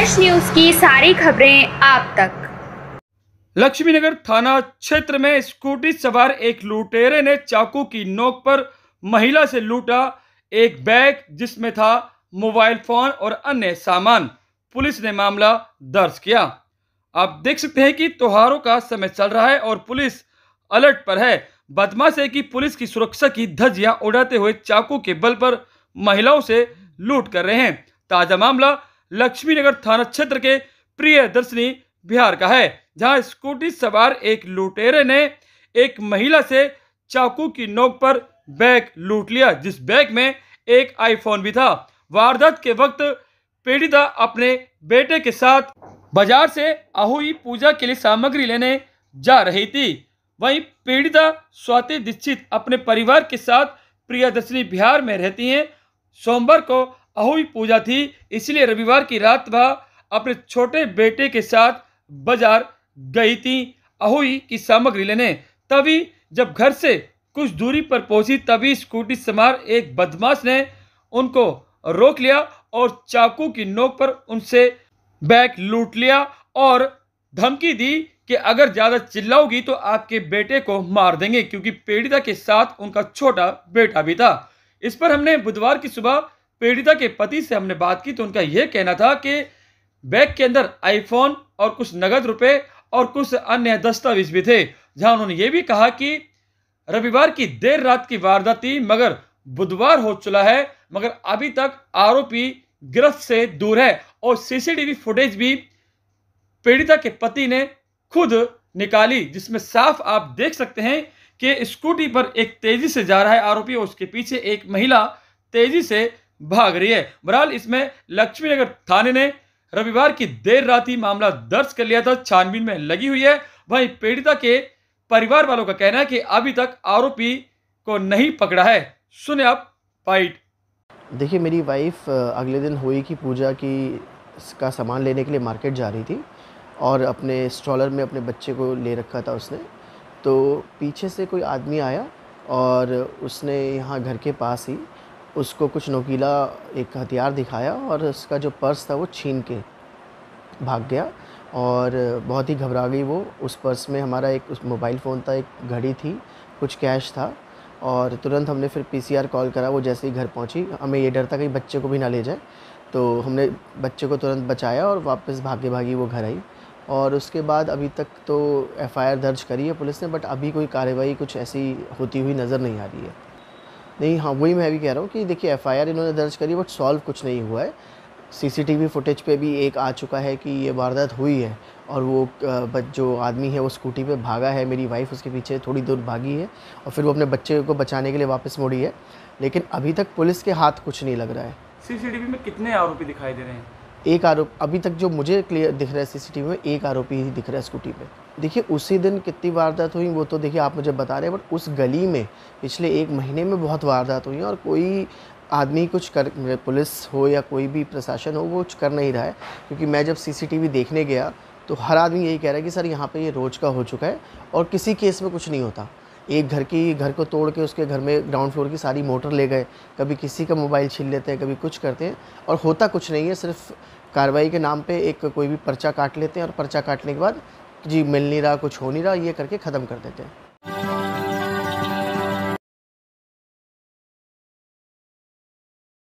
fresh news की सारी खबरें आप तक लक्ष्मीनगर थाना क्षेत्र में स्कूटी सवार एक लुटेरे ने चाकू की नोक पर महिला से लूटा एक बैग जिसमें था मोबाइल फोन और अन्य सामान पुलिस ने मामला दर्ज किया आप देख सकते हैं कि त्योहारों का समय चल रहा है और पुलिस अलर्ट पर है बदमाश है कि पुलिस की सुरक्षा की धज्जियां उड़ाते हुए चाकू के बल पर महिलाओं से लूट कर रहे हैं ताजा मामला लक्ष्मी नगर थाना क्षेत्र के प्रिय दर्शनी बिहार का है जहां स्कूटी सवार एक लुटेरे ने एक महिला से चाकू की नोक पर बैग लूट लिया जिस बैग में एक आईफोन भी था वारदात के वक्त पीड़िता अपने बेटे के साथ बाजार से आहुई पूजा के लिए सामग्री लेने जा रही थी वहीं पीड़िता स्वाति दीक्षित अपने परिवार के साथ प्रियादर्शनी बिहार में रहती हैं सोमवार को अहोई पूजा थी इसलिए रविवार की रात वह अपने छोटे बेटे के साथ बाजार गई थी अहोई की सामग्री लेने तभी जब घर से कुछ दूरी पर पहुंची तभी स्कूटी समार एक बदमाश ने उनको रोक लिया और चाकू की नोक पर उनसे बैग लूट लिया और धमकी दी कि अगर ज़्यादा चिल्लाओगी तो आपके बेटे को मार देंगे क्योंकि पीड़िता के साथ उनका छोटा बेटा भी था इस पर हमने बुधवार की सुबह पीड़िता के पति से हमने बात की तो उनका यह कहना था कि बैग के अंदर आईफोन और कुछ नगद रुपए और कुछ अन्य दस्तावेज भी थे जहां उन्होंने ये भी कहा कि रविवार की देर रात की वारदात थी मगर बुधवार हो चला है मगर अभी तक आरोपी गिरफ्त से दूर है और सीसीटीवी फुटेज भी पीड़िता के पति ने खुद निकाली जिसमें साफ आप देख सकते हैं कि स्कूटी पर एक तेजी से जा रहा है आरोपी और उसके पीछे एक महिला तेजी से भाग रही है बहरहाल इसमें लक्ष्मी नगर थाने ने रविवार की देर रात ही मामला दर्ज कर लिया था छानबीन में लगी हुई है वहीं पीड़िता के परिवार वालों का कहना है कि अभी तक आरोपी को नहीं पकड़ा है सुने आप फाइट देखिए मेरी वाइफ अगले दिन हुई की पूजा की का सामान लेने के लिए मार्केट जा रही थी और अपने स्ट्रॉलर में अपने बच्चे को ले रखा था उसने तो पीछे से कोई आदमी आया और उसने यहाँ घर के पास ही उसको कुछ नोकीला एक हथियार दिखाया और उसका जो पर्स था वो छीन के भाग गया और बहुत ही घबरा गई वो उस पर्स में हमारा एक उस मोबाइल फ़ोन था एक घड़ी थी कुछ कैश था और तुरंत हमने फिर पीसीआर कॉल करा वो जैसे ही घर पहुंची हमें ये डर था कि बच्चे को भी ना ले जाए तो हमने बच्चे को तुरंत बचाया और वापस भागे भागी वो घर आई और उसके बाद अभी तक तो एफआईआर दर्ज करी है पुलिस ने बट अभी कोई कार्रवाई कुछ ऐसी होती हुई नज़र नहीं आ रही है नहीं हाँ वही मैं भी कह रहा हूँ कि देखिए एफआईआर इन्होंने दर्ज करी बट सॉल्व कुछ नहीं हुआ है सीसीटीवी फुटेज पे भी एक आ चुका है कि ये वारदात हुई है और वो जो आदमी है वो स्कूटी पे भागा है मेरी वाइफ उसके पीछे थोड़ी दूर भागी है और फिर वो अपने बच्चे को बचाने के लिए वापस मुड़ी है लेकिन अभी तक पुलिस के हाथ कुछ नहीं लग रहा है सीसीटीवी में कितने आरोपी दिखाई दे रहे हैं एक आरोप अभी तक जो मुझे क्लियर दिख रहा है सीसीटीवी में एक आरोपी ही दिख रहा है स्कूटी पे देखिए उसी दिन कितनी वारदात हुई वो तो देखिए आप मुझे बता रहे हैं बट उस गली में पिछले एक महीने में बहुत वारदात हुई और कोई आदमी कुछ कर पुलिस हो या कोई भी प्रशासन हो वो कुछ कर नहीं रहा है क्योंकि मैं जब सीसीटीवी देखने गया तो हर आदमी यही कह रहा है कि सर यहाँ पे ये रोज का हो चुका है और किसी केस में कुछ नहीं होता एक घर की घर को तोड़ के उसके घर में ग्राउंड फ्लोर की सारी मोटर ले गए कभी किसी का मोबाइल छीन लेते हैं कभी कुछ करते हैं और होता कुछ नहीं है सिर्फ कार्रवाई के नाम पे एक कोई भी पर्चा काट लेते हैं और पर्चा काटने के बाद जी मिल नहीं रहा कुछ हो नहीं रहा ये करके ख़त्म कर देते हैं